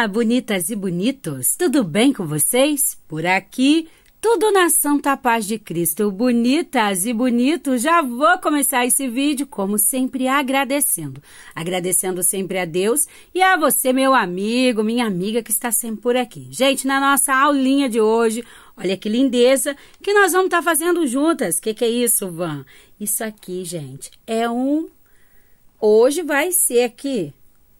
Olá, bonitas e bonitos! Tudo bem com vocês? Por aqui, tudo na Santa Paz de Cristo. Bonitas e bonitos, já vou começar esse vídeo, como sempre, agradecendo. Agradecendo sempre a Deus e a você, meu amigo, minha amiga que está sempre por aqui. Gente, na nossa aulinha de hoje, olha que lindeza que nós vamos estar tá fazendo juntas. O que, que é isso, Van? Isso aqui, gente, é um. Hoje vai ser aqui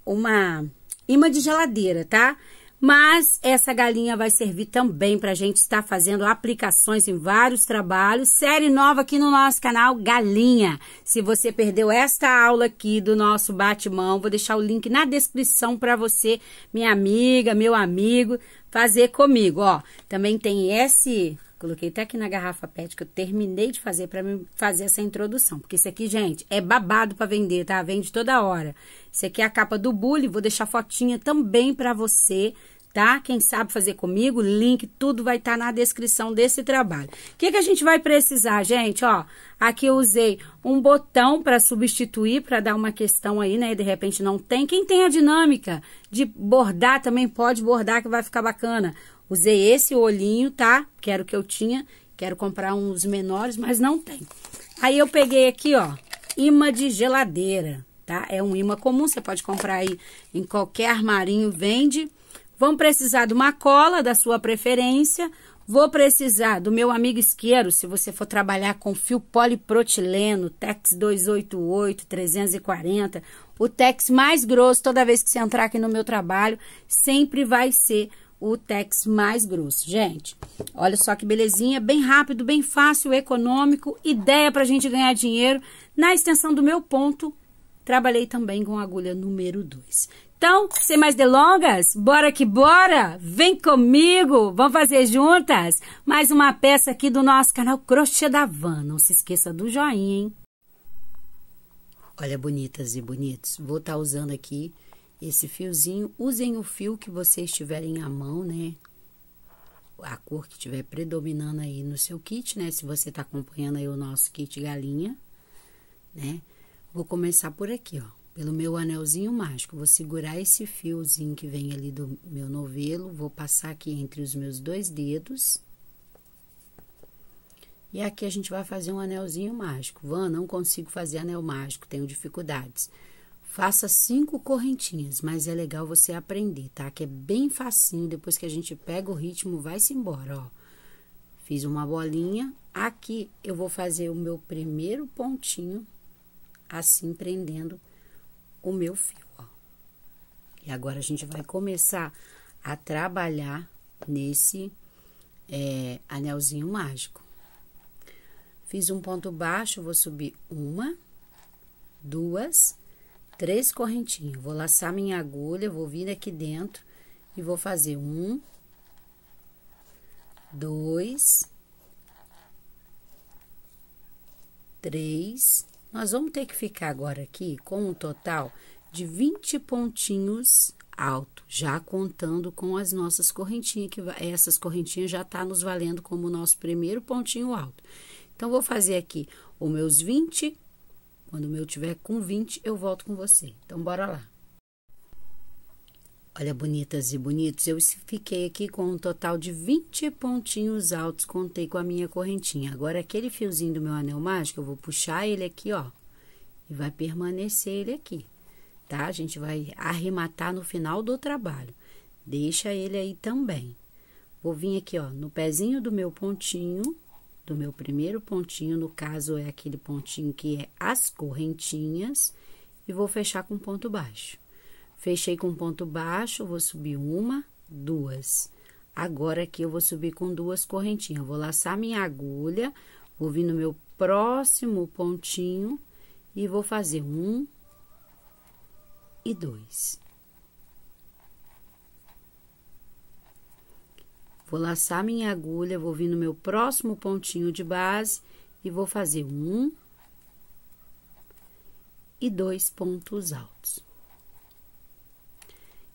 uma uma de geladeira, tá? Mas essa galinha vai servir também para a gente estar fazendo aplicações em vários trabalhos. Série nova aqui no nosso canal Galinha. Se você perdeu esta aula aqui do nosso batimão, vou deixar o link na descrição para você, minha amiga, meu amigo, fazer comigo. Ó, também tem esse Coloquei até aqui na garrafa PET que eu terminei de fazer para fazer essa introdução. Porque isso aqui, gente, é babado para vender, tá? Vende toda hora. Isso aqui é a capa do bully, vou deixar fotinha também para você, tá? Quem sabe fazer comigo, link, tudo vai estar tá na descrição desse trabalho. O que, que a gente vai precisar, gente? Ó, aqui eu usei um botão para substituir, para dar uma questão aí, né? De repente não tem. Quem tem a dinâmica de bordar também pode bordar, que vai ficar bacana Usei esse olhinho, tá? Que era o que eu tinha. Quero comprar uns menores, mas não tem. Aí eu peguei aqui, ó, imã de geladeira, tá? É um imã comum, você pode comprar aí em qualquer armarinho, vende. Vão precisar de uma cola da sua preferência. Vou precisar do meu amigo isqueiro, se você for trabalhar com fio poliprotileno, Tex 288, 340. O Tex mais grosso, toda vez que você entrar aqui no meu trabalho, sempre vai ser o Tex mais grosso. Gente, olha só que belezinha, bem rápido, bem fácil, econômico, ideia para a gente ganhar dinheiro. Na extensão do meu ponto, trabalhei também com agulha número 2. Então, sem mais delongas, bora que bora! Vem comigo! Vamos fazer juntas mais uma peça aqui do nosso canal Crochê da Van. Não se esqueça do joinha, hein? Olha, bonitas e bonitos, vou estar tá usando aqui esse fiozinho. Usem o fio que vocês tiverem à mão, né? A cor que estiver predominando aí no seu kit, né? Se você tá acompanhando aí o nosso kit galinha, né? Vou começar por aqui, ó. Pelo meu anelzinho mágico, vou segurar esse fiozinho que vem ali do meu novelo, vou passar aqui entre os meus dois dedos. E aqui a gente vai fazer um anelzinho mágico. Van, não consigo fazer anel mágico, tenho dificuldades. Faça cinco correntinhas, mas é legal você aprender, tá? Que é bem facinho, depois que a gente pega o ritmo, vai-se embora, ó. Fiz uma bolinha, aqui eu vou fazer o meu primeiro pontinho, assim prendendo o meu fio, ó. E agora a gente vai começar a trabalhar nesse é, anelzinho mágico. Fiz um ponto baixo, vou subir uma, duas, três correntinhas. Vou laçar minha agulha, vou vir aqui dentro e vou fazer um, dois, três. Nós vamos ter que ficar agora aqui com um total de 20 pontinhos alto, já contando com as nossas correntinhas, que essas correntinhas já tá nos valendo como nosso primeiro pontinho alto. Então, vou fazer aqui os meus 20 quando o meu tiver com 20, eu volto com você. Então, bora lá. Olha, bonitas e bonitos, eu fiquei aqui com um total de 20 pontinhos altos, contei com a minha correntinha. Agora, aquele fiozinho do meu anel mágico, eu vou puxar ele aqui, ó, e vai permanecer ele aqui, tá? A gente vai arrematar no final do trabalho. Deixa ele aí também. Vou vir aqui, ó, no pezinho do meu pontinho, do meu primeiro pontinho, no caso é aquele pontinho que é as correntinhas, e vou fechar com ponto baixo. Fechei com ponto baixo, vou subir uma, duas. Agora aqui eu vou subir com duas correntinhas, vou laçar minha agulha, vou vir no meu próximo pontinho e vou fazer um e dois. Vou laçar minha agulha, vou vir no meu próximo pontinho de base e vou fazer um e dois pontos altos.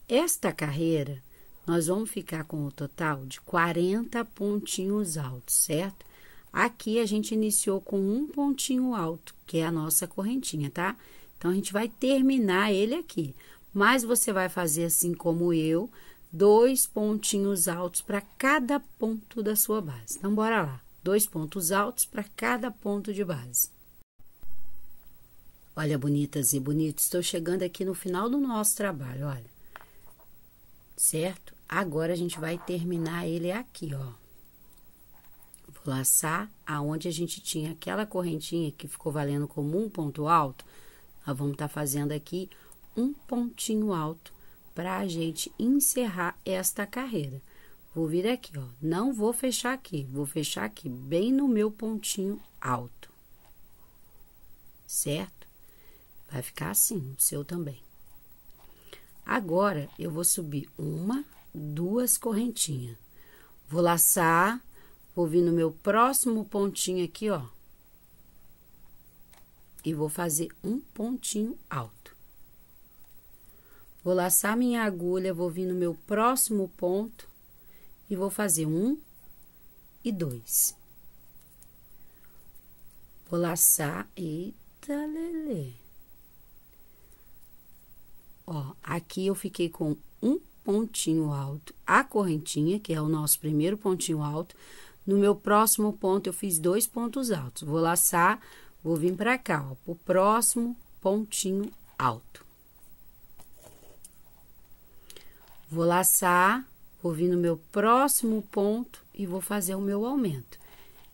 Esta carreira, nós vamos ficar com o total de 40 pontinhos altos, certo? Aqui a gente iniciou com um pontinho alto, que é a nossa correntinha, tá? Então, a gente vai terminar ele aqui. Mas você vai fazer assim como eu, dois pontinhos altos para cada ponto da sua base. Então, bora lá. Dois pontos altos para cada ponto de base. Olha, bonitas e bonitos, estou chegando aqui no final do nosso trabalho, olha. Certo? Agora, a gente vai terminar ele aqui, ó. Vou laçar aonde a gente tinha aquela correntinha que ficou valendo como um ponto alto. Nós vamos estar tá fazendo aqui um pontinho alto para a gente encerrar esta carreira. Vou vir aqui, ó. Não vou fechar aqui, vou fechar aqui bem no meu pontinho alto. Certo? Vai ficar assim, o seu também. Agora, eu vou subir uma, duas correntinhas. Vou laçar, vou vir no meu próximo pontinho aqui, ó. E vou fazer um pontinho alto. Vou laçar minha agulha, vou vir no meu próximo ponto e vou fazer um e dois. Vou laçar, eita lele. Ó, aqui eu fiquei com um pontinho alto, a correntinha, que é o nosso primeiro pontinho alto. No meu próximo ponto, eu fiz dois pontos altos. Vou laçar, vou vir pra cá, ó, pro próximo pontinho alto. Vou laçar, vou vir no meu próximo ponto e vou fazer o meu aumento.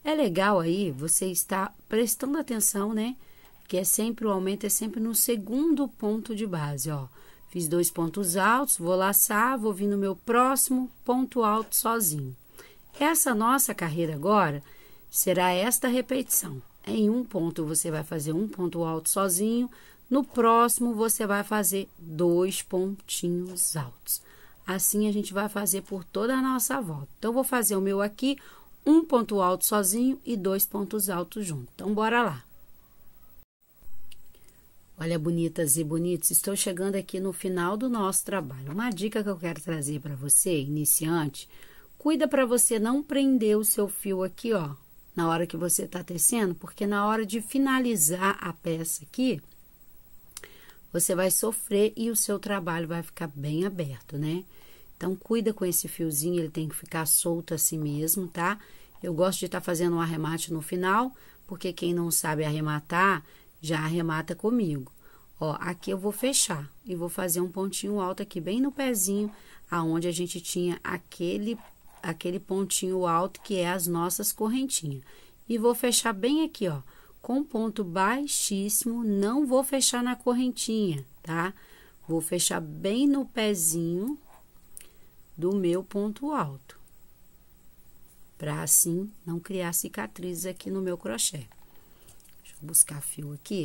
É legal aí você estar prestando atenção, né? Que é sempre o aumento, é sempre no segundo ponto de base, ó. Fiz dois pontos altos, vou laçar, vou vir no meu próximo ponto alto sozinho. Essa nossa carreira agora será esta repetição. Em um ponto você vai fazer um ponto alto sozinho, no próximo você vai fazer dois pontinhos altos. Assim a gente vai fazer por toda a nossa volta. Então, vou fazer o meu aqui, um ponto alto sozinho e dois pontos altos juntos. Então, bora lá. Olha, bonitas e bonitos, estou chegando aqui no final do nosso trabalho. Uma dica que eu quero trazer para você, iniciante, cuida para você não prender o seu fio aqui, ó, na hora que você está tecendo, porque na hora de finalizar a peça aqui, você vai sofrer e o seu trabalho vai ficar bem aberto, né? Então, cuida com esse fiozinho, ele tem que ficar solto assim mesmo, tá? Eu gosto de estar tá fazendo um arremate no final, porque quem não sabe arrematar, já arremata comigo. Ó, aqui eu vou fechar e vou fazer um pontinho alto aqui, bem no pezinho, aonde a gente tinha aquele, aquele pontinho alto que é as nossas correntinhas. E vou fechar bem aqui, ó com ponto baixíssimo, não vou fechar na correntinha, tá? Vou fechar bem no pezinho do meu ponto alto, para assim não criar cicatrizes aqui no meu crochê. Deixa eu buscar fio aqui.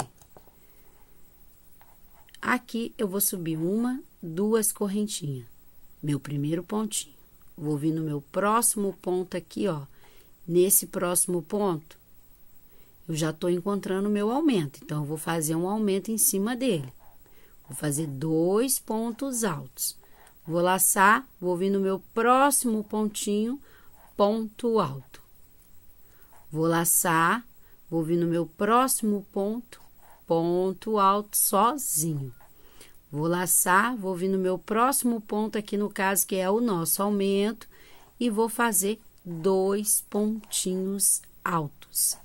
Aqui eu vou subir uma, duas correntinhas, meu primeiro pontinho. Vou vir no meu próximo ponto aqui, ó. Nesse próximo ponto, eu já estou encontrando o meu aumento. Então, eu vou fazer um aumento em cima dele. Vou fazer dois pontos altos. Vou laçar, vou vir no meu próximo pontinho, ponto alto. Vou laçar, vou vir no meu próximo ponto, ponto alto sozinho. Vou laçar, vou vir no meu próximo ponto aqui no caso que é o nosso aumento e vou fazer dois pontinhos altos.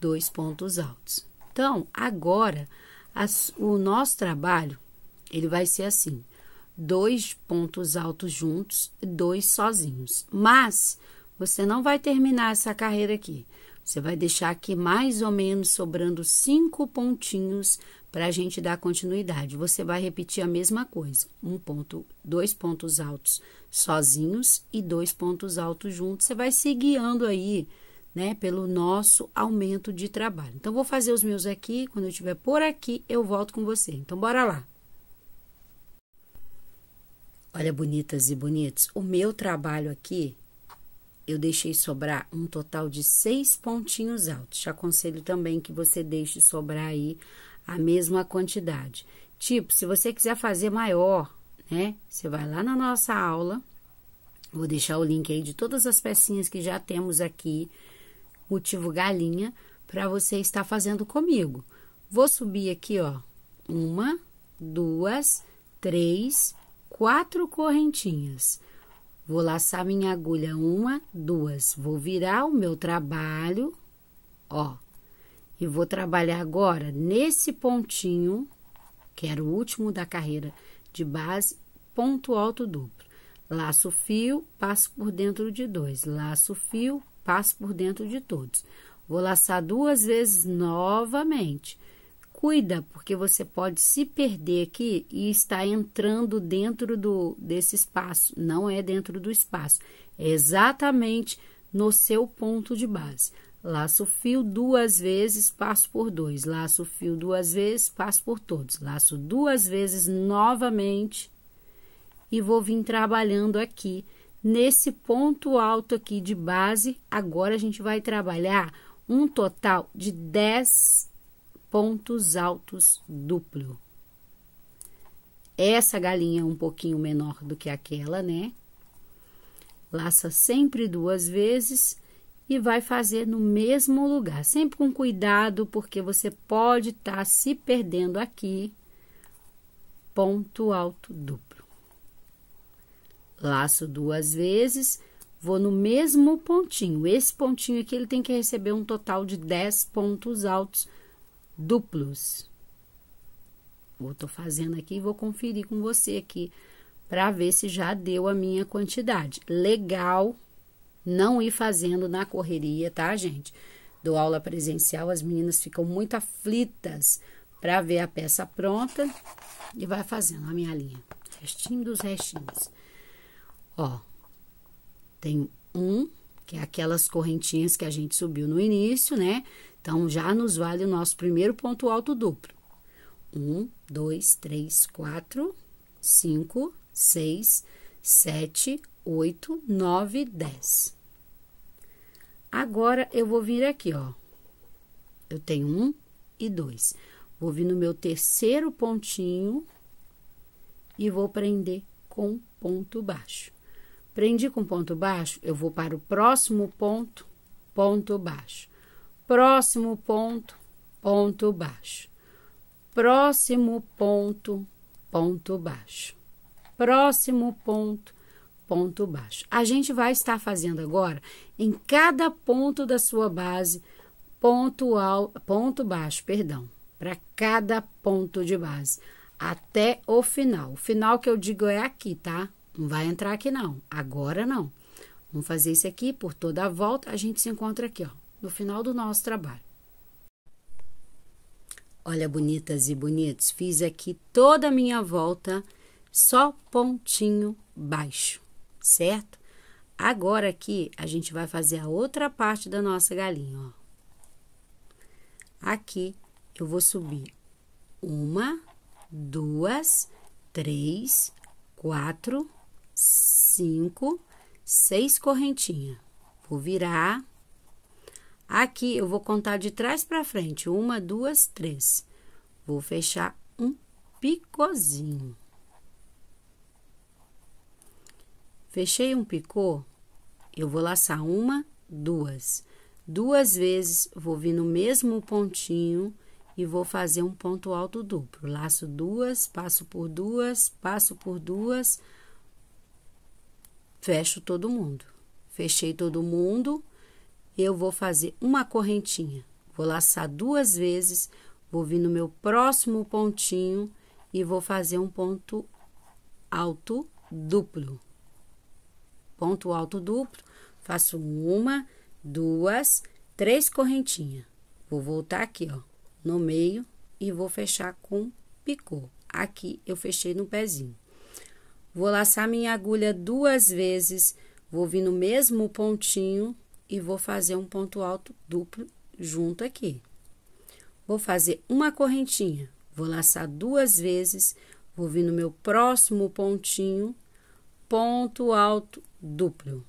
dois pontos altos. Então, agora, as, o nosso trabalho ele vai ser assim: dois pontos altos juntos, dois sozinhos. Mas você não vai terminar essa carreira aqui. Você vai deixar aqui mais ou menos sobrando cinco pontinhos para a gente dar continuidade. Você vai repetir a mesma coisa: um ponto, dois pontos altos sozinhos e dois pontos altos juntos. Você vai se guiando aí né, pelo nosso aumento de trabalho. Então, vou fazer os meus aqui, quando eu estiver por aqui, eu volto com você. Então, bora lá! Olha, bonitas e bonitos, o meu trabalho aqui, eu deixei sobrar um total de seis pontinhos altos. Te aconselho também que você deixe sobrar aí a mesma quantidade. Tipo, se você quiser fazer maior, né? Você vai lá na nossa aula, vou deixar o link aí de todas as pecinhas que já temos aqui motivo galinha para você estar fazendo comigo. Vou subir aqui, ó, uma, duas, três, quatro correntinhas. Vou laçar minha agulha uma, duas. Vou virar o meu trabalho, ó. E vou trabalhar agora nesse pontinho, que era o último da carreira de base, ponto alto duplo. Laço fio, passo por dentro de dois. Laço fio, passo por dentro de todos. Vou laçar duas vezes novamente. Cuida, porque você pode se perder aqui e está entrando dentro do, desse espaço. Não é dentro do espaço, é exatamente no seu ponto de base. Laço o fio duas vezes, passo por dois. Laço o fio duas vezes, passo por todos. Laço duas vezes novamente e vou vir trabalhando aqui nesse ponto alto aqui de base, agora a gente vai trabalhar um total de 10 pontos altos duplo. Essa galinha é um pouquinho menor do que aquela, né? Laça sempre duas vezes e vai fazer no mesmo lugar, sempre com cuidado, porque você pode estar tá se perdendo aqui. Ponto alto duplo. Laço duas vezes, vou no mesmo pontinho. Esse pontinho aqui ele tem que receber um total de 10 pontos altos duplos. Eu tô fazendo aqui e vou conferir com você aqui para ver se já deu a minha quantidade. Legal não ir fazendo na correria, tá, gente? Do aula presencial, as meninas ficam muito aflitas para ver a peça pronta e vai fazendo a minha linha. Restinho dos restinhos. Ó, tem um, que é aquelas correntinhas que a gente subiu no início, né? Então, já nos vale o nosso primeiro ponto alto duplo. Um, dois, três, quatro, cinco, seis, sete, oito, nove, dez. Agora, eu vou vir aqui, ó. Eu tenho um e dois. Vou vir no meu terceiro pontinho e vou prender com ponto baixo. Prendi com ponto baixo, eu vou para o próximo ponto, ponto baixo. Próximo ponto, ponto baixo. Próximo ponto, ponto baixo. Próximo ponto, ponto baixo. A gente vai estar fazendo agora em cada ponto da sua base, ponto, ponto baixo, perdão, para cada ponto de base, até o final. O final que eu digo é aqui, tá? Não vai entrar aqui, não. Agora não. Vamos fazer isso aqui por toda a volta. A gente se encontra aqui, ó, no final do nosso trabalho. Olha, bonitas e bonitos, fiz aqui toda a minha volta só pontinho baixo, certo? Agora aqui a gente vai fazer a outra parte da nossa galinha, ó. Aqui eu vou subir uma, duas, três, quatro, cinco, seis correntinhas. Vou virar. Aqui eu vou contar de trás para frente: uma, duas, três. Vou fechar um picôzinho. Fechei um picô, eu vou laçar uma, duas. Duas vezes vou vir no mesmo pontinho e vou fazer um ponto alto duplo. Laço duas, passo por duas, passo por duas fecho todo mundo. Fechei todo mundo, eu vou fazer uma correntinha. Vou laçar duas vezes, vou vir no meu próximo pontinho e vou fazer um ponto alto duplo. Ponto alto duplo, faço uma, duas, três correntinhas. Vou voltar aqui, ó, no meio e vou fechar com picô. Aqui eu fechei no pezinho. Vou laçar minha agulha duas vezes, vou vir no mesmo pontinho e vou fazer um ponto alto duplo junto aqui. Vou fazer uma correntinha, vou laçar duas vezes, vou vir no meu próximo pontinho, ponto alto duplo.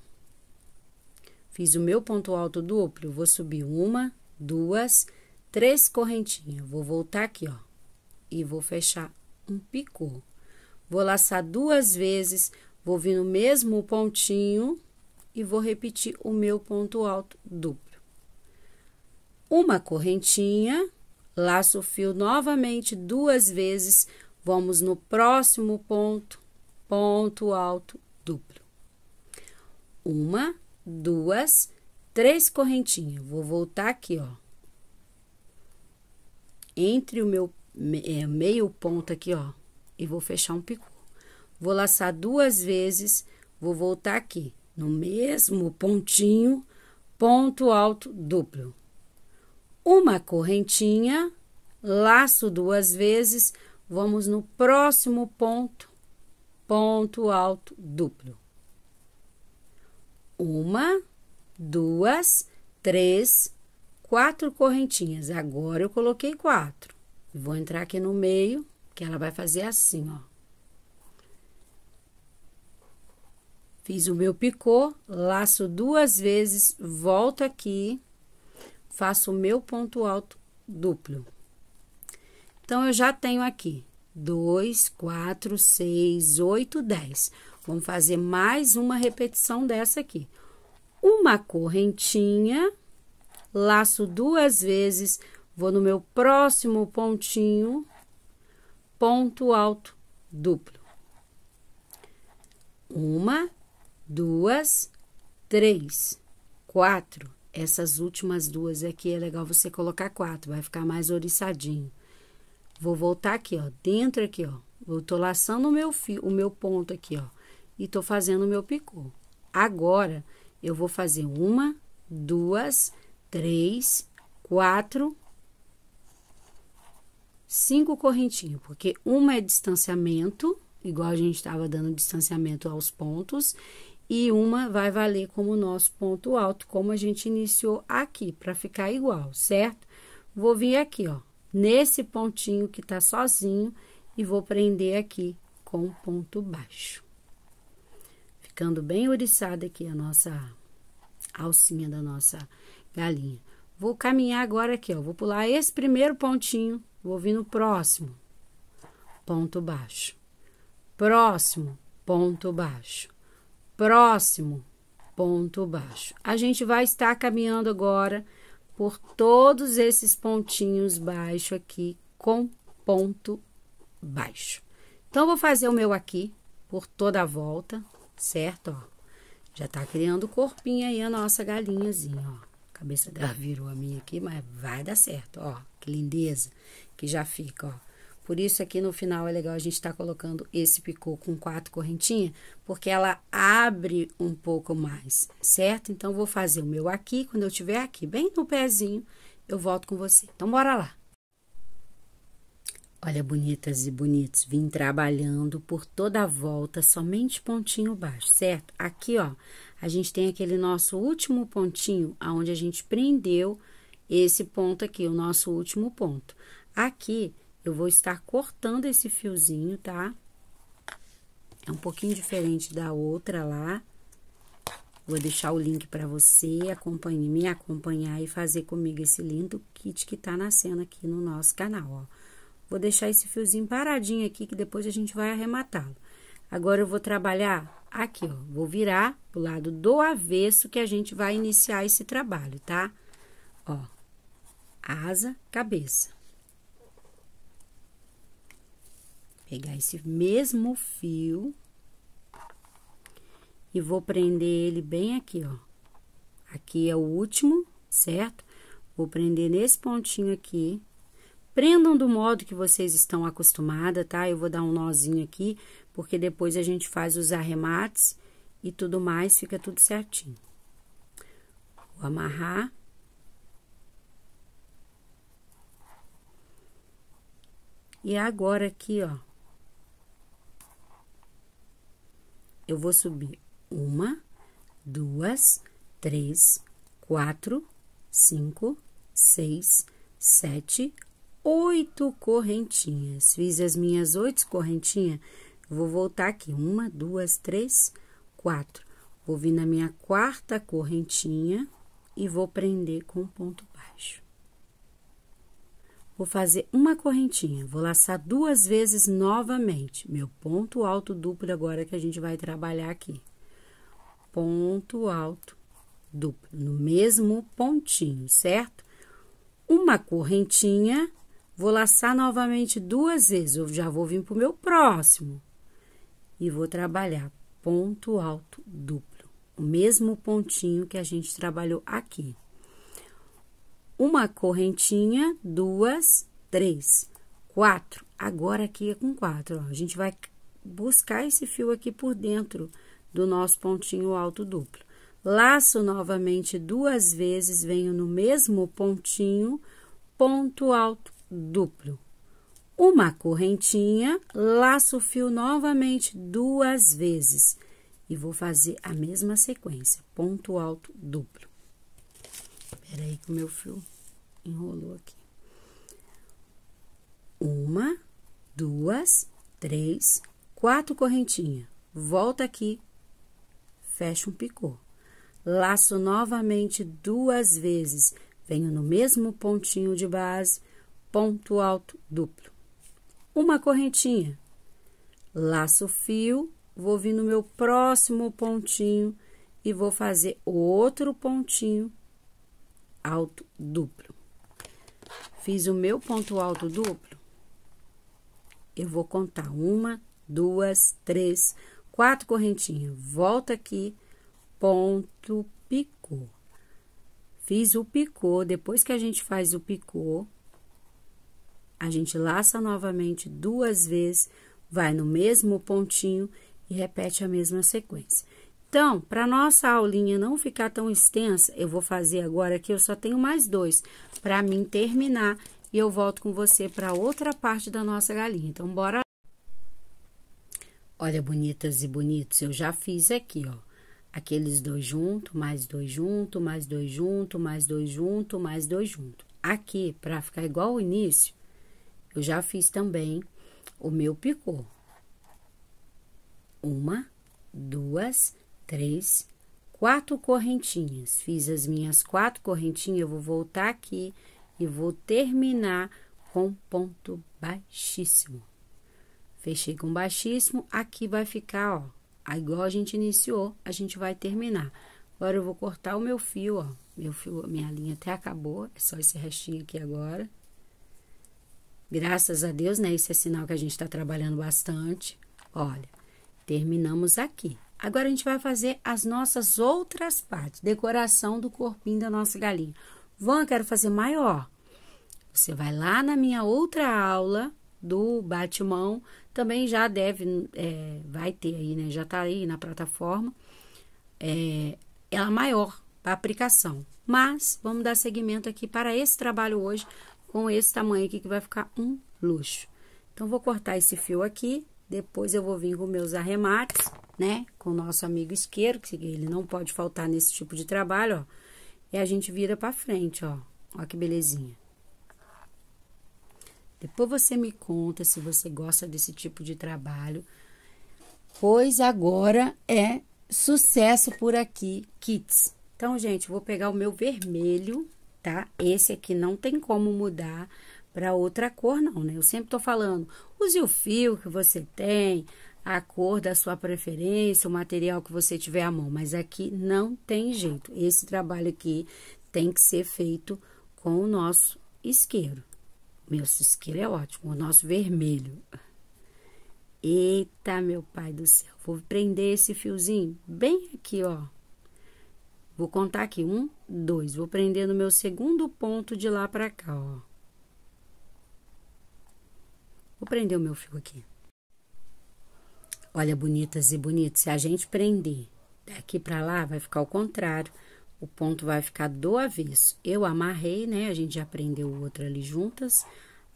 Fiz o meu ponto alto duplo, vou subir uma, duas, três correntinhas. Vou voltar aqui, ó, e vou fechar um picô. Vou laçar duas vezes, vou vir no mesmo pontinho e vou repetir o meu ponto alto duplo. Uma correntinha, laço o fio novamente duas vezes, vamos no próximo ponto, ponto alto duplo. Uma, duas, três correntinhas. Vou voltar aqui, ó. Entre o meu eh, meio ponto aqui, ó, e vou fechar um picô. Vou laçar duas vezes, vou voltar aqui, no mesmo pontinho, ponto alto duplo. Uma correntinha, laço duas vezes, vamos no próximo ponto, ponto alto duplo. Uma, duas, três, quatro correntinhas. Agora eu coloquei quatro. Vou entrar aqui no meio, que ela vai fazer assim, ó. Fiz o meu picô, laço duas vezes, volto aqui, faço o meu ponto alto duplo. Então, eu já tenho aqui 2, 4, 6, 8, 10. Vamos fazer mais uma repetição dessa aqui. Uma correntinha, laço duas vezes, vou no meu próximo pontinho, ponto alto duplo. Uma, duas, três, quatro. Essas últimas duas aqui é legal você colocar quatro, vai ficar mais oriçadinho. Vou voltar aqui, ó, dentro aqui, ó. Eu tô laçando o meu fio, o meu ponto aqui, ó, e tô fazendo o meu picô. Agora, eu vou fazer uma, duas, três, quatro, cinco correntinhas, porque uma é distanciamento, igual a gente estava dando distanciamento aos pontos, e uma vai valer como nosso ponto alto, como a gente iniciou aqui, para ficar igual, certo? Vou vir aqui, ó, nesse pontinho que tá sozinho e vou prender aqui com ponto baixo. Ficando bem oriçada aqui a nossa alcinha da nossa galinha. Vou caminhar agora aqui, ó, vou pular esse primeiro pontinho Vou vir no próximo, ponto baixo. Próximo, ponto baixo. Próximo, ponto baixo. A gente vai estar caminhando agora por todos esses pontinhos baixo aqui com ponto baixo. Então, vou fazer o meu aqui por toda a volta, certo? Ó, já tá criando o corpinho aí a nossa galinhazinha, ó. A cabeça dela virou a minha aqui, mas vai dar certo, ó. Que lindeza que já fica, ó. Por isso aqui é no final é legal a gente estar tá colocando esse picô com quatro correntinhas, porque ela abre um pouco mais, certo? Então, vou fazer o meu aqui, quando eu tiver aqui, bem no pezinho, eu volto com você. Então, bora lá. Olha, bonitas e bonitos, vim trabalhando por toda a volta, somente pontinho baixo, certo? Aqui, ó, a gente tem aquele nosso último pontinho, aonde a gente prendeu esse ponto aqui, o nosso último ponto. Aqui, eu vou estar cortando esse fiozinho, tá? É um pouquinho diferente da outra lá. Vou deixar o link para você acompanhe, me acompanhar e fazer comigo esse lindo kit que tá nascendo aqui no nosso canal, ó. Vou deixar esse fiozinho paradinho aqui, que depois a gente vai arrematá-lo. Agora, eu vou trabalhar aqui, ó, vou virar pro lado do avesso que a gente vai iniciar esse trabalho, tá? Ó, asa, cabeça. Pegar esse mesmo fio e vou prender ele bem aqui, ó. Aqui é o último, certo? Vou prender nesse pontinho aqui. Prendam do modo que vocês estão acostumadas, tá? Eu vou dar um nozinho aqui porque depois a gente faz os arremates e tudo mais, fica tudo certinho. Vou amarrar. E agora aqui, ó, eu vou subir uma, duas, três, quatro, cinco, seis, sete, oito correntinhas. Fiz as minhas oito correntinhas Vou voltar aqui, uma, duas, três, quatro. Vou vir na minha quarta correntinha e vou prender com ponto baixo. Vou fazer uma correntinha, vou laçar duas vezes novamente, meu ponto alto duplo agora que a gente vai trabalhar aqui. Ponto alto duplo, no mesmo pontinho, certo? Uma correntinha, vou laçar novamente duas vezes, eu já vou vir pro meu próximo e vou trabalhar ponto alto duplo, o mesmo pontinho que a gente trabalhou aqui. Uma correntinha, duas, três, quatro. Agora aqui é com quatro, ó. A gente vai buscar esse fio aqui por dentro do nosso pontinho alto duplo. Laço novamente duas vezes, venho no mesmo pontinho, ponto alto duplo uma correntinha, laço o fio novamente duas vezes e vou fazer a mesma sequência, ponto alto duplo. Espera aí que o meu fio enrolou aqui. Uma, duas, três, quatro correntinhas. Volta aqui, fecha um picô. Laço novamente duas vezes. Venho no mesmo pontinho de base, ponto alto duplo uma correntinha. Laço o fio, vou vir no meu próximo pontinho e vou fazer outro pontinho alto duplo. Fiz o meu ponto alto duplo, eu vou contar uma, duas, três, quatro correntinhas. Volta aqui, ponto, picô. Fiz o picô, depois que a gente faz o picô, a gente laça novamente duas vezes, vai no mesmo pontinho e repete a mesma sequência. Então, para nossa aulinha não ficar tão extensa, eu vou fazer agora que eu só tenho mais dois para mim terminar e eu volto com você para outra parte da nossa galinha. Então, bora. Olha, bonitas e bonitos, eu já fiz aqui, ó. Aqueles dois junto, mais dois junto, mais dois junto, mais dois junto, mais dois junto. Aqui, para ficar igual ao início, eu já fiz também o meu picô. Uma, duas, três, quatro correntinhas. Fiz as minhas quatro correntinhas, eu vou voltar aqui e vou terminar com ponto baixíssimo. Fechei com baixíssimo, aqui vai ficar, ó, igual a gente iniciou, a gente vai terminar. Agora, eu vou cortar o meu fio, ó, meu fio, minha linha até acabou, é só esse restinho aqui agora. Graças a Deus, né? Isso é sinal que a gente está trabalhando bastante. Olha, terminamos aqui. Agora a gente vai fazer as nossas outras partes, decoração do corpinho da nossa galinha. Vão, eu quero fazer maior. Você vai lá na minha outra aula do Batmão, também já deve, é, vai ter aí, né? Já tá aí na plataforma. É, ela é maior para aplicação. Mas vamos dar seguimento aqui para esse trabalho hoje com esse tamanho aqui, que vai ficar um luxo. Então, vou cortar esse fio aqui, depois eu vou vir com meus arremates, né? Com o nosso amigo isqueiro, que ele não pode faltar nesse tipo de trabalho, ó. E a gente vira pra frente, ó. Ó que belezinha. Depois você me conta se você gosta desse tipo de trabalho, pois agora é sucesso por aqui, kits. Então, gente, vou pegar o meu vermelho, tá? Esse aqui não tem como mudar para outra cor, não, né? Eu sempre tô falando, use o fio que você tem, a cor da sua preferência, o material que você tiver à mão, mas aqui não tem jeito. Esse trabalho aqui tem que ser feito com o nosso isqueiro. Meu isqueiro é ótimo, o nosso vermelho. Eita, meu pai do céu, vou prender esse fiozinho bem aqui, ó. Vou contar aqui, um, dois. Vou prender no meu segundo ponto de lá para cá, ó. Vou prender o meu fio aqui. Olha, bonitas e bonitos, se a gente prender daqui para lá, vai ficar o contrário. O ponto vai ficar do avesso. Eu amarrei, né? A gente já prendeu o outro ali juntas.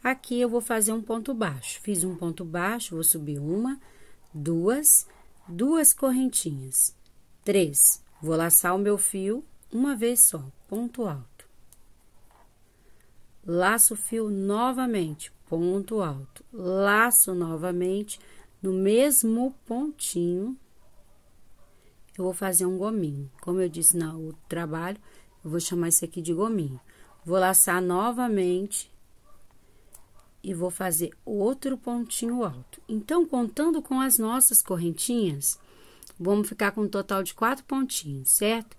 Aqui eu vou fazer um ponto baixo. Fiz um ponto baixo, vou subir uma, duas, duas correntinhas, três, Vou laçar o meu fio uma vez só, ponto alto. Laço o fio novamente, ponto alto. Laço novamente no mesmo pontinho. Eu vou fazer um gominho. Como eu disse no trabalho, eu vou chamar isso aqui de gominho. Vou laçar novamente e vou fazer outro pontinho alto. Então, contando com as nossas correntinhas, Vamos ficar com um total de quatro pontinhos, certo?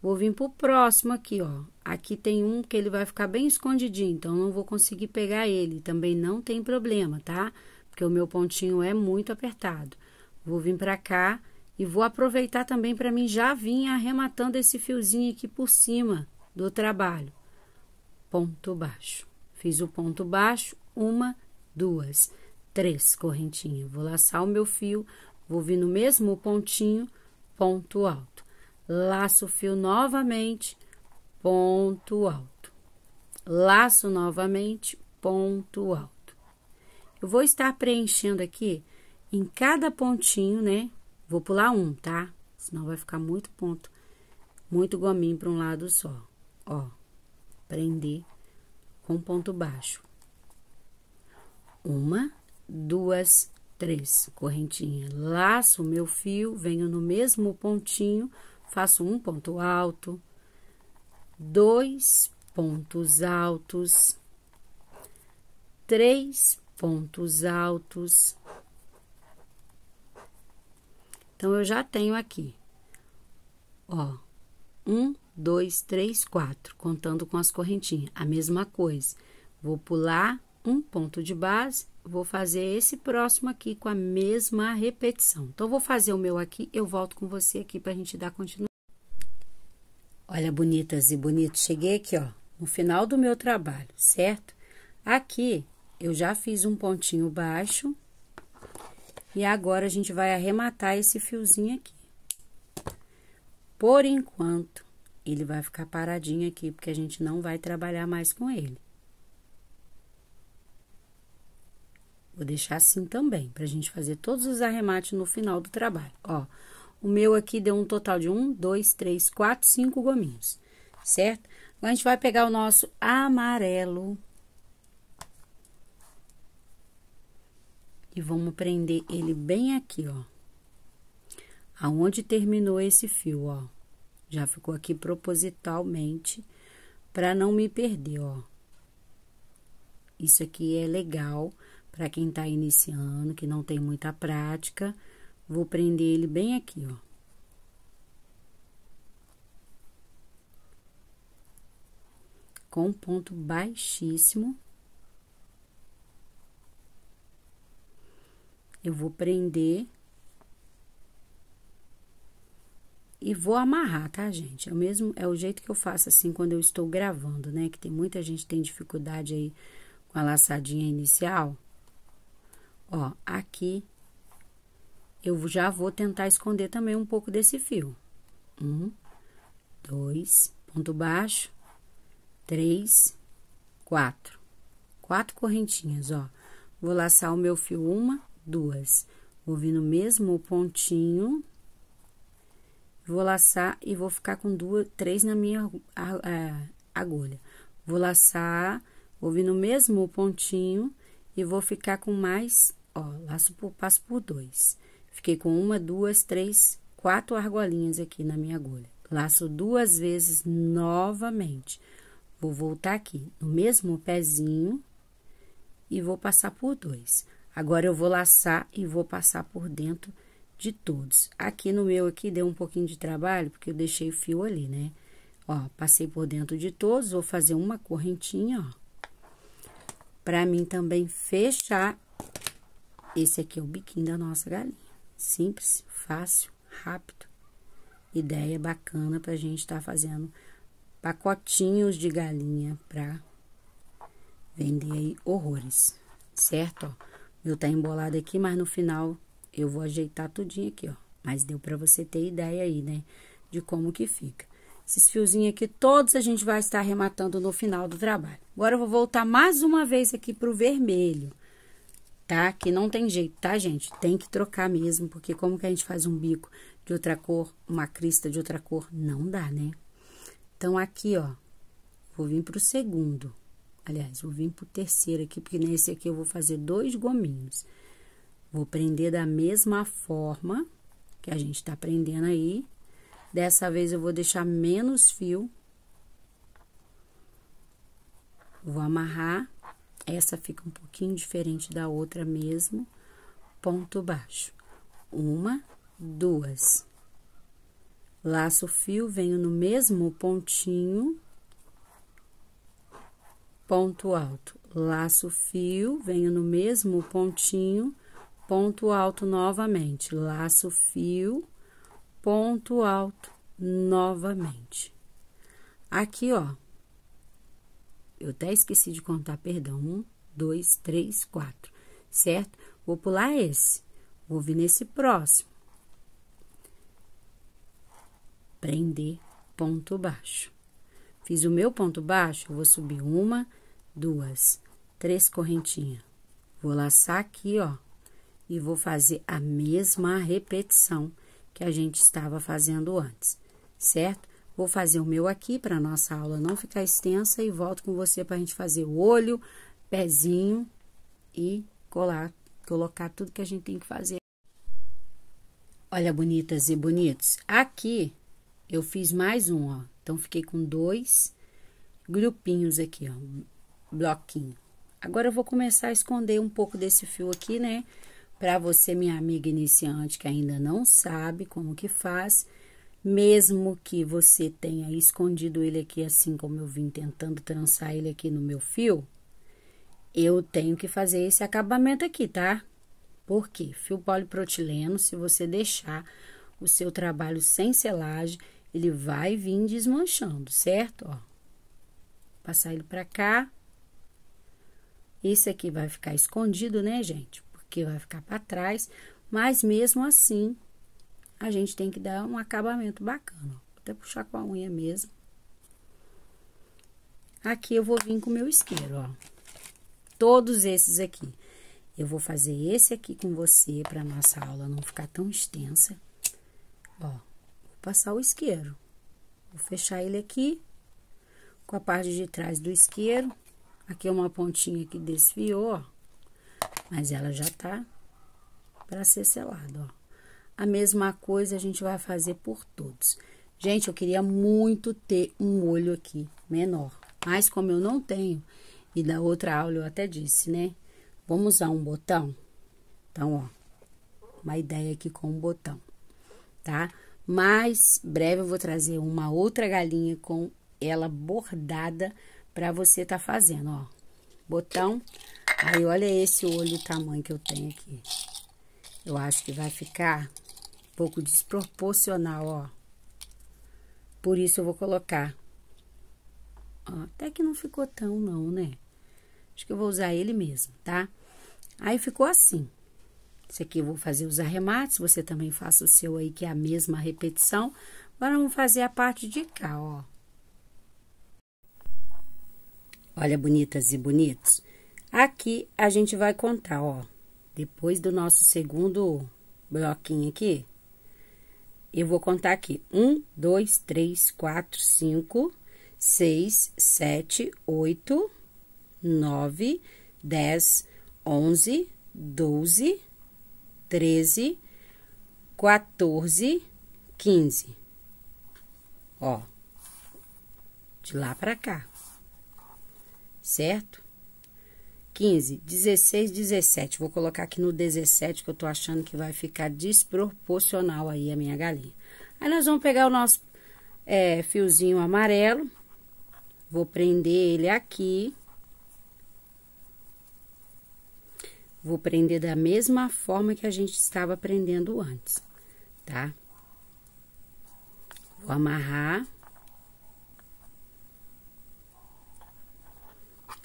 Vou vir pro próximo aqui, ó. Aqui tem um que ele vai ficar bem escondidinho, então não vou conseguir pegar ele. Também não tem problema, tá? Porque o meu pontinho é muito apertado. Vou vir pra cá e vou aproveitar também para mim já vir arrematando esse fiozinho aqui por cima do trabalho. Ponto baixo. Fiz o ponto baixo, uma, duas, três correntinhas. Vou laçar o meu fio, Vou vir no mesmo pontinho, ponto alto. Laço o fio novamente, ponto alto. Laço novamente, ponto alto. Eu vou estar preenchendo aqui em cada pontinho, né? Vou pular um, tá? Senão vai ficar muito ponto, muito gominho para um lado só. Ó, prender com ponto baixo. Uma, duas, Três, correntinhas Laço o meu fio, venho no mesmo pontinho, faço um ponto alto, dois pontos altos, três pontos altos. Então, eu já tenho aqui, ó, um, dois, três, quatro, contando com as correntinhas. A mesma coisa, vou pular um ponto de base, vou fazer esse próximo aqui com a mesma repetição. Então, vou fazer o meu aqui, eu volto com você aqui para a gente dar continuidade. Olha, bonitas e bonitos, cheguei aqui, ó, no final do meu trabalho, certo? Aqui, eu já fiz um pontinho baixo. E agora, a gente vai arrematar esse fiozinho aqui. Por enquanto, ele vai ficar paradinho aqui, porque a gente não vai trabalhar mais com ele. Vou deixar assim também, para a gente fazer todos os arremates no final do trabalho. Ó, o meu aqui deu um total de um, dois, três, quatro, cinco gominhos, certo? Agora, a gente vai pegar o nosso amarelo. E vamos prender ele bem aqui, ó. Aonde terminou esse fio, ó. Já ficou aqui propositalmente, para não me perder, ó. Isso aqui é legal para quem está iniciando, que não tem muita prática, vou prender ele bem aqui, ó. Com um ponto baixíssimo. Eu vou prender e vou amarrar, tá, gente? É o mesmo, é o jeito que eu faço assim quando eu estou gravando, né? Que tem muita gente tem dificuldade aí com a laçadinha inicial. Ó, aqui eu já vou tentar esconder também um pouco desse fio. Um, dois, ponto baixo, três, quatro. Quatro correntinhas, ó. Vou laçar o meu fio uma, duas. Vou vir no mesmo pontinho, vou laçar e vou ficar com duas, três na minha agulha. Vou laçar, vou vir no mesmo pontinho e vou ficar com mais, ó, laço por, passo por dois. Fiquei com uma, duas, três, quatro argolinhas aqui na minha agulha. Laço duas vezes novamente. Vou voltar aqui no mesmo pezinho e vou passar por dois. Agora, eu vou laçar e vou passar por dentro de todos. Aqui no meu aqui deu um pouquinho de trabalho, porque eu deixei o fio ali, né? Ó, passei por dentro de todos, vou fazer uma correntinha, ó. Pra mim também fechar, esse aqui é o biquinho da nossa galinha. Simples, fácil, rápido. Ideia bacana pra gente tá fazendo pacotinhos de galinha pra vender aí horrores, certo? Ó, eu tá embolado aqui, mas no final eu vou ajeitar tudinho aqui, ó. Mas deu pra você ter ideia aí, né? De como que fica. Esses fiozinhos aqui todos a gente vai estar arrematando no final do trabalho. Agora, eu vou voltar mais uma vez aqui pro vermelho, tá? Que não tem jeito, tá, gente? Tem que trocar mesmo, porque como que a gente faz um bico de outra cor, uma crista de outra cor? Não dá, né? Então, aqui, ó, vou vir pro segundo. Aliás, vou vir pro terceiro aqui, porque nesse aqui eu vou fazer dois gominhos. Vou prender da mesma forma que a gente tá prendendo aí Dessa vez eu vou deixar menos fio. Vou amarrar. Essa fica um pouquinho diferente da outra mesmo. Ponto baixo. Uma, duas. Laço o fio, venho no mesmo pontinho. Ponto alto. Laço o fio, venho no mesmo pontinho. Ponto alto novamente. Laço o fio ponto alto novamente. Aqui, ó, eu até esqueci de contar, perdão, um, dois, três, quatro, certo? Vou pular esse, vou vir nesse próximo. Prender ponto baixo. Fiz o meu ponto baixo, vou subir uma, duas, três correntinhas. Vou laçar aqui, ó, e vou fazer a mesma repetição que a gente estava fazendo antes, certo? Vou fazer o meu aqui para nossa aula não ficar extensa e volto com você para a gente fazer o olho, pezinho e colar, colocar tudo que a gente tem que fazer. Olha, bonitas e bonitos, aqui eu fiz mais um, ó. Então, fiquei com dois grupinhos aqui, ó, bloquinho. Agora, eu vou começar a esconder um pouco desse fio aqui, né? Para você, minha amiga iniciante que ainda não sabe como que faz, mesmo que você tenha escondido ele aqui assim como eu vim tentando trançar ele aqui no meu fio, eu tenho que fazer esse acabamento aqui, tá? Porque fio poliprotileno, se você deixar o seu trabalho sem selagem, ele vai vir desmanchando, certo? Ó, passar ele para cá. Esse aqui vai ficar escondido, né, gente? vai ficar para trás, mas mesmo assim, a gente tem que dar um acabamento bacana. Vou até puxar com a unha mesmo. Aqui eu vou vir com o meu isqueiro, ó. Todos esses aqui. Eu vou fazer esse aqui com você para nossa aula não ficar tão extensa. Ó, vou passar o isqueiro. Vou fechar ele aqui com a parte de trás do isqueiro. Aqui é uma pontinha que desfiou, ó. Mas ela já tá para ser selada, ó. A mesma coisa a gente vai fazer por todos. Gente, eu queria muito ter um olho aqui menor, mas como eu não tenho, e da outra aula eu até disse, né? Vamos usar um botão? Então, ó, uma ideia aqui com um botão, tá? Mais breve eu vou trazer uma outra galinha com ela bordada para você tá fazendo, ó. Botão, Aí, olha esse olho, o tamanho que eu tenho aqui. Eu acho que vai ficar um pouco desproporcional, ó. Por isso eu vou colocar. Ó, até que não ficou tão, não, né? Acho que eu vou usar ele mesmo, tá? Aí ficou assim. Esse aqui eu vou fazer os arremates, você também faça o seu aí, que é a mesma repetição. Agora, vamos fazer a parte de cá, ó. Olha, bonitas e bonitos, Aqui a gente vai contar, ó, depois do nosso segundo bloquinho aqui, eu vou contar aqui: um, dois, três, quatro, cinco, seis, sete, oito, nove, dez, onze, doze, treze, quatorze, quinze. Ó, de lá para cá, certo? 15, 16, 17. Vou colocar aqui no 17, que eu tô achando que vai ficar desproporcional aí a minha galinha. Aí, nós vamos pegar o nosso é, fiozinho amarelo, vou prender ele aqui. Vou prender da mesma forma que a gente estava prendendo antes, tá? Vou amarrar.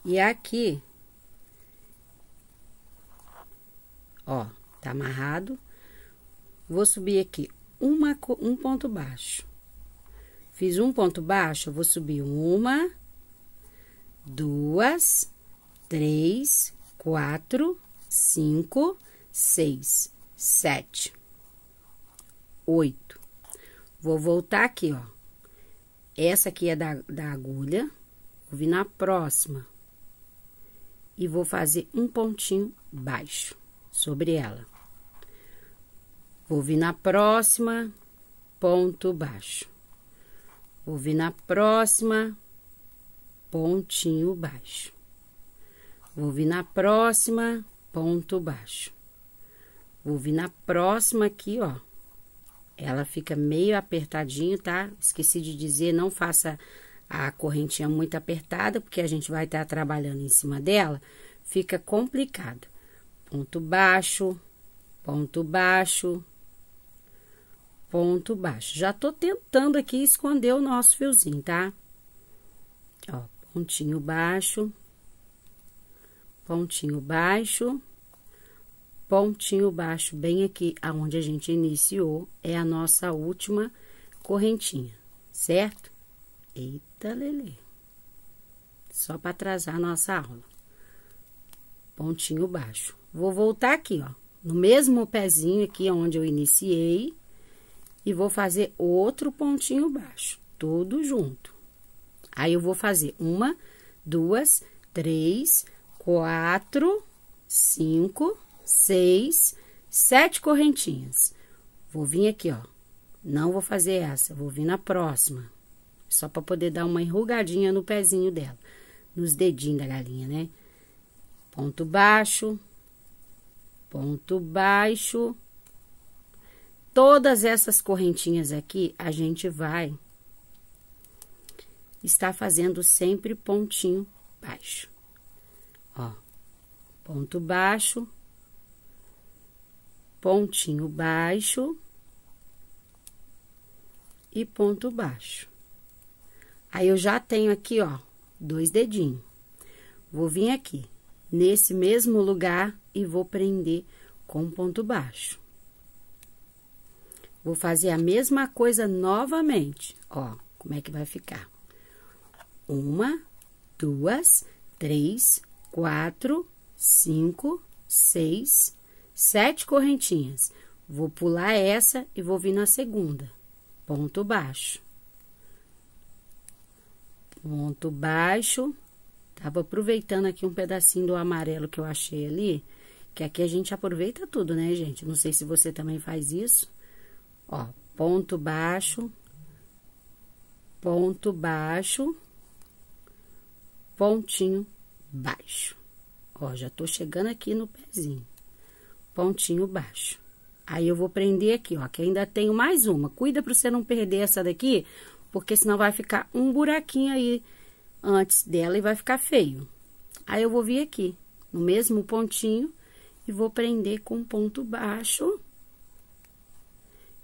E aqui, Ó, tá amarrado. Vou subir aqui uma, um ponto baixo. Fiz um ponto baixo, vou subir uma, duas, três, quatro, cinco, seis, sete, oito. Vou voltar aqui, ó. Essa aqui é da, da agulha. Vou vir na próxima. E vou fazer um pontinho baixo sobre ela. Vou vir na próxima, ponto baixo. Vou vir na próxima, pontinho baixo. Vou vir na próxima, ponto baixo. Vou vir na próxima aqui, ó. Ela fica meio apertadinho, tá? Esqueci de dizer, não faça a correntinha muito apertada, porque a gente vai estar tá trabalhando em cima dela, fica complicado ponto baixo, ponto baixo, ponto baixo. Já tô tentando aqui esconder o nosso fiozinho, tá? Ó, pontinho baixo, pontinho baixo, pontinho baixo, bem aqui aonde a gente iniciou, é a nossa última correntinha, certo? Eita, Lele! Só para atrasar a nossa aula. Pontinho baixo. Vou voltar aqui, ó, no mesmo pezinho aqui onde eu iniciei. E vou fazer outro pontinho baixo, tudo junto. Aí, eu vou fazer uma, duas, três, quatro, cinco, seis, sete correntinhas. Vou vir aqui, ó. Não vou fazer essa, vou vir na próxima. Só para poder dar uma enrugadinha no pezinho dela, nos dedinhos da galinha, né? Ponto baixo, ponto baixo. Todas essas correntinhas aqui, a gente vai estar fazendo sempre pontinho baixo. Ó, ponto baixo, pontinho baixo e ponto baixo. Aí, eu já tenho aqui, ó, dois dedinhos. Vou vir aqui, nesse mesmo lugar, e vou prender com ponto baixo. Vou fazer a mesma coisa novamente, ó, como é que vai ficar. Uma, duas, três, quatro, cinco, seis, sete correntinhas. Vou pular essa e vou vir na segunda. Ponto baixo. Ponto baixo. Tava aproveitando aqui um pedacinho do amarelo que eu achei ali que aqui a gente aproveita tudo, né, gente? Não sei se você também faz isso. Ó, ponto baixo, ponto baixo, pontinho baixo. Ó, já tô chegando aqui no pezinho. Pontinho baixo. Aí eu vou prender aqui, ó, que ainda tenho mais uma. Cuida para você não perder essa daqui, porque senão vai ficar um buraquinho aí antes dela e vai ficar feio. Aí eu vou vir aqui, no mesmo pontinho, e vou prender com ponto baixo.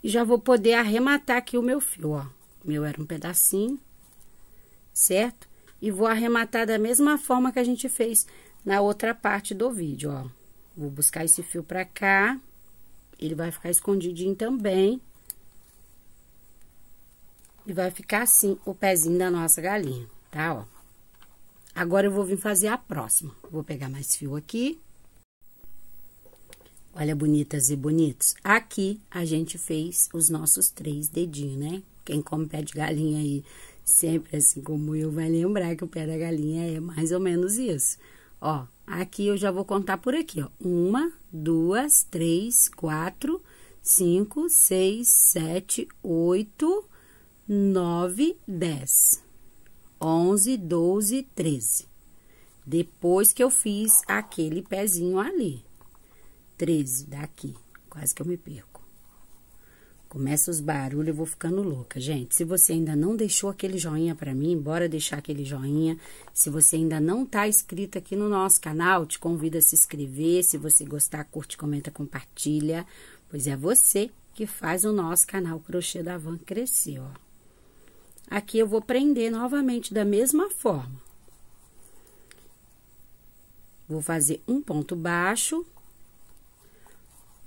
E já vou poder arrematar aqui o meu fio, ó. O meu era um pedacinho, certo? E vou arrematar da mesma forma que a gente fez na outra parte do vídeo, ó. Vou buscar esse fio pra cá, ele vai ficar escondidinho também. E vai ficar assim o pezinho da nossa galinha, tá, ó. Agora, eu vou vir fazer a próxima. Vou pegar mais fio aqui. Olha, bonitas e bonitos. Aqui a gente fez os nossos três dedinhos, né? Quem come pé de galinha aí, sempre assim como eu, vai lembrar que o pé da galinha é mais ou menos isso. Ó, aqui eu já vou contar por aqui, ó. Uma, duas, três, quatro, cinco, seis, sete, oito, nove, dez. Onze, doze, treze. Depois que eu fiz aquele pezinho ali. 13 daqui. Quase que eu me perco. Começa os barulhos, eu vou ficando louca. Gente, se você ainda não deixou aquele joinha para mim, bora deixar aquele joinha. Se você ainda não tá inscrito aqui no nosso canal, te convido a se inscrever. Se você gostar, curte, comenta, compartilha. Pois é você que faz o nosso canal Crochê da Van crescer, ó. Aqui eu vou prender novamente da mesma forma. Vou fazer um ponto baixo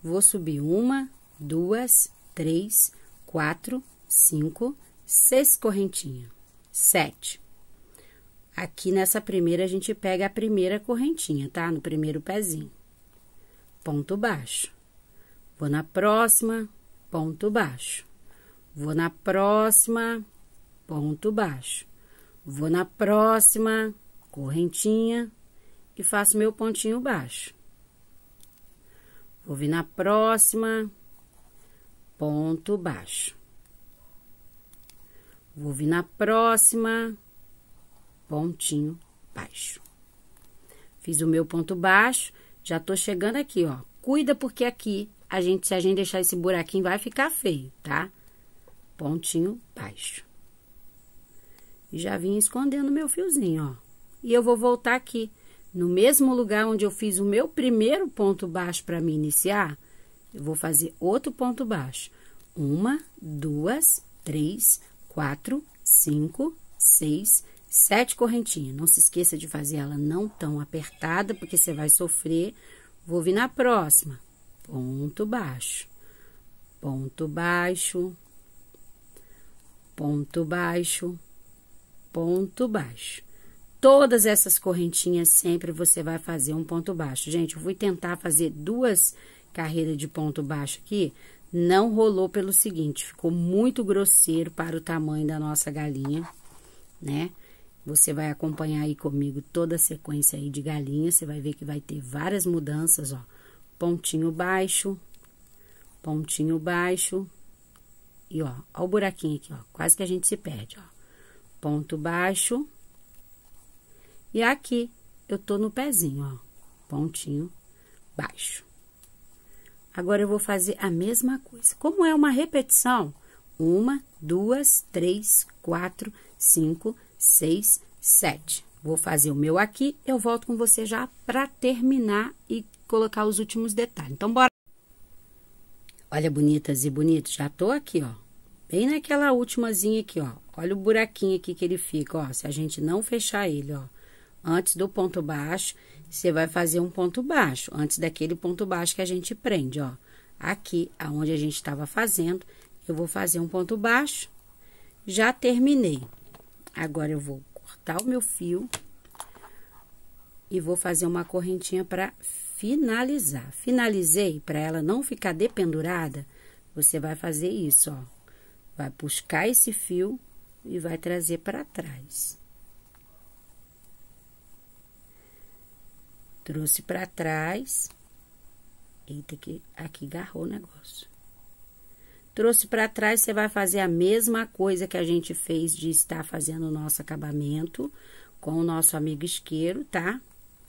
Vou subir uma, duas, três, quatro, cinco, seis correntinhas. Sete. Aqui nessa primeira, a gente pega a primeira correntinha, tá? No primeiro pezinho. Ponto baixo. Vou na próxima, ponto baixo. Vou na próxima, ponto baixo. Vou na próxima, correntinha, e faço meu pontinho baixo. Vou vir na próxima, ponto baixo. Vou vir na próxima, pontinho baixo. Fiz o meu ponto baixo, já tô chegando aqui, ó. Cuida porque aqui, a gente, se a gente deixar esse buraquinho, vai ficar feio, tá? Pontinho baixo. E já vim escondendo meu fiozinho, ó. E eu vou voltar aqui no mesmo lugar onde eu fiz o meu primeiro ponto baixo para me iniciar, eu vou fazer outro ponto baixo. Uma, duas, três, quatro, cinco, seis, sete correntinhas. Não se esqueça de fazer ela não tão apertada, porque você vai sofrer. Vou vir na próxima. Ponto baixo. Ponto baixo. Ponto baixo. Ponto baixo todas essas correntinhas sempre você vai fazer um ponto baixo. Gente, eu fui tentar fazer duas carreiras de ponto baixo aqui, não rolou pelo seguinte, ficou muito grosseiro para o tamanho da nossa galinha, né? Você vai acompanhar aí comigo toda a sequência aí de galinha, você vai ver que vai ter várias mudanças, ó. Pontinho baixo, pontinho baixo, e ó, ó o buraquinho aqui, ó, quase que a gente se perde, ó. Ponto baixo, e aqui eu tô no pezinho, ó, pontinho baixo. Agora eu vou fazer a mesma coisa. Como é uma repetição, uma, duas, três, quatro, cinco, seis, sete. Vou fazer o meu aqui, eu volto com você já para terminar e colocar os últimos detalhes. Então, bora! Olha, bonitas e bonitos, já tô aqui, ó. Bem naquela ultimazinha aqui, ó. Olha o buraquinho aqui que ele fica, ó. Se a gente não fechar ele, ó. Antes do ponto baixo, você vai fazer um ponto baixo, antes daquele ponto baixo que a gente prende, ó. Aqui, aonde a gente estava fazendo, eu vou fazer um ponto baixo. Já terminei. Agora, eu vou cortar o meu fio e vou fazer uma correntinha para finalizar. Finalizei, para ela não ficar dependurada, você vai fazer isso, ó. Vai buscar esse fio e vai trazer para trás. Trouxe para trás. Eita, que aqui garrou o negócio. Trouxe para trás, você vai fazer a mesma coisa que a gente fez de estar fazendo o nosso acabamento com o nosso amigo isqueiro, tá?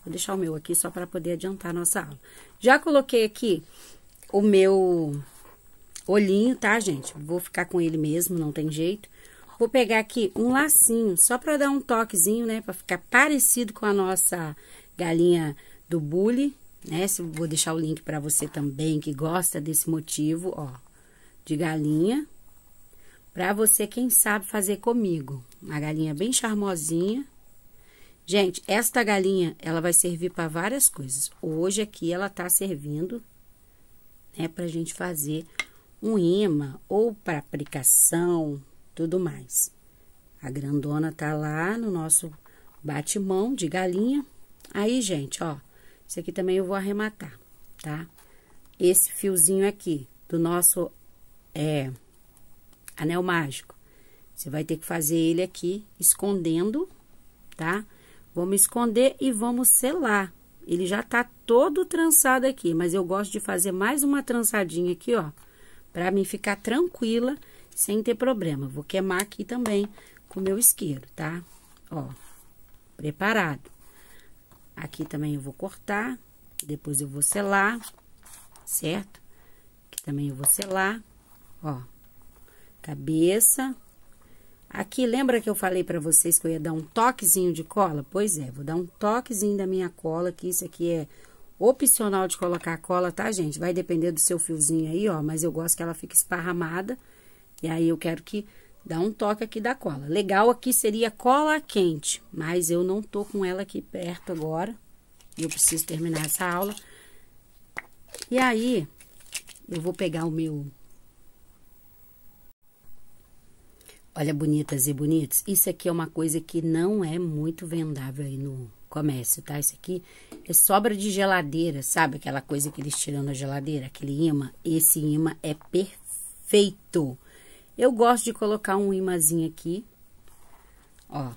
Vou deixar o meu aqui só para poder adiantar nossa aula. Já coloquei aqui o meu olhinho, tá, gente? Vou ficar com ele mesmo, não tem jeito. Vou pegar aqui um lacinho, só para dar um toquezinho, né? Para ficar parecido com a nossa galinha do bully, né? Vou deixar o link para você também que gosta desse motivo, ó, de galinha. Para você, quem sabe fazer comigo. Uma galinha bem charmosinha. Gente, esta galinha, ela vai servir para várias coisas. Hoje aqui ela tá servindo, né, pra gente fazer um imã ou para aplicação, tudo mais. A grandona tá lá no nosso batimão de galinha. Aí, gente, ó, isso aqui também eu vou arrematar, tá? Esse fiozinho aqui do nosso é, anel mágico. Você vai ter que fazer ele aqui escondendo, tá? Vamos esconder e vamos selar. Ele já tá todo trançado aqui, mas eu gosto de fazer mais uma trançadinha aqui, ó. Pra mim ficar tranquila, sem ter problema. Vou queimar aqui também com o meu isqueiro, tá? Ó, preparado. Aqui também eu vou cortar, depois eu vou selar, certo? Aqui também eu vou selar, ó, cabeça. Aqui, lembra que eu falei para vocês que eu ia dar um toquezinho de cola? Pois é, vou dar um toquezinho da minha cola, que isso aqui é opcional de colocar cola, tá, gente? Vai depender do seu fiozinho aí, ó, mas eu gosto que ela fique esparramada. E aí, eu quero que Dá um toque aqui da cola. Legal aqui seria cola quente, mas eu não tô com ela aqui perto agora. Eu preciso terminar essa aula. E aí, eu vou pegar o meu... Olha, bonitas e bonitos, isso aqui é uma coisa que não é muito vendável aí no comércio, tá? Isso aqui é sobra de geladeira, sabe? Aquela coisa que eles tiram da geladeira, aquele imã. Esse imã é perfeito. Eu gosto de colocar um imãzinho aqui, ó.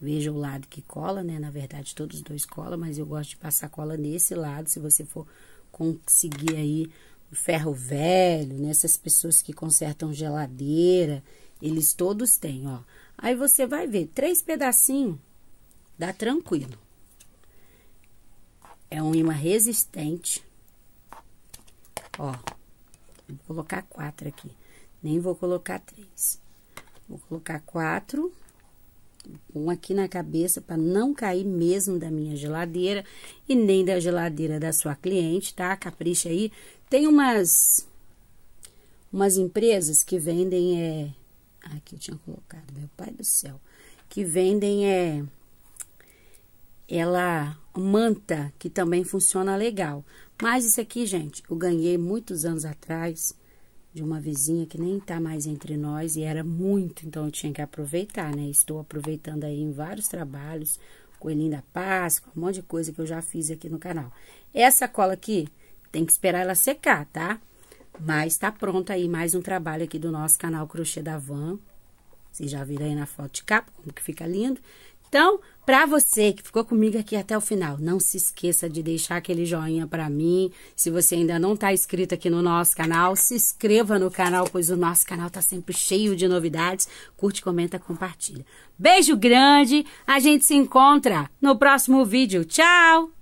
Veja o lado que cola, né? Na verdade, todos dois colam, mas eu gosto de passar cola nesse lado. Se você for conseguir aí o ferro velho, nessas né? pessoas que consertam geladeira, eles todos têm, ó. Aí você vai ver, três pedacinhos, dá tranquilo. É um imã resistente. Ó, vou colocar quatro aqui. Nem vou colocar três. Vou colocar quatro. Um aqui na cabeça para não cair mesmo da minha geladeira e nem da geladeira da sua cliente, tá? Capricha aí. Tem umas umas empresas que vendem é aqui eu tinha colocado, meu pai do céu, que vendem é ela manta, que também funciona legal. Mas isso aqui, gente, eu ganhei muitos anos atrás de uma vizinha que nem tá mais entre nós e era muito, então eu tinha que aproveitar, né? Estou aproveitando aí em vários trabalhos, coelhinho da Páscoa, um monte de coisa que eu já fiz aqui no canal. Essa cola aqui tem que esperar ela secar, tá? Mas tá pronto aí mais um trabalho aqui do nosso canal Crochê da Van. Vocês já viram aí na foto de capa como que fica lindo. Então, para você que ficou comigo aqui até o final, não se esqueça de deixar aquele joinha para mim. Se você ainda não está inscrito aqui no nosso canal, se inscreva no canal, pois o nosso canal está sempre cheio de novidades. Curte, comenta, compartilha. Beijo grande. A gente se encontra no próximo vídeo. Tchau.